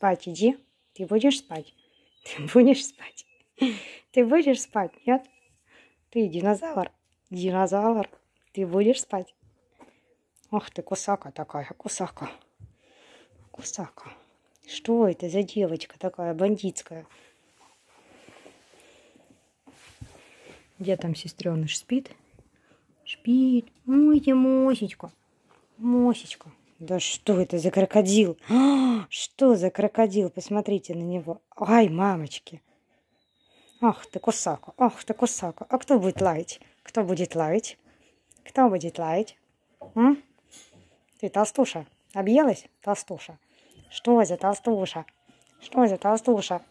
спать, иди. Ты будешь спать. Ты будешь спать. Ты будешь спать, нет? Ты динозавр. Динозавр. Ты будешь спать. Ах ты, кусака такая, кусака. Кусака. Что это за девочка такая бандитская? Где там сестреныш спит? Спит. Ой, ты Мосечка. Мосечка. Да что это за крокодил? А, что за крокодил? Посмотрите на него. Ай, мамочки. Ах ты кусаку, ах ты кусаку. А кто будет лаять? Кто будет лаять? Кто будет лаять? М? Ты толстуша. Объелась, толстуша? Что за толстуша? Что за толстуша?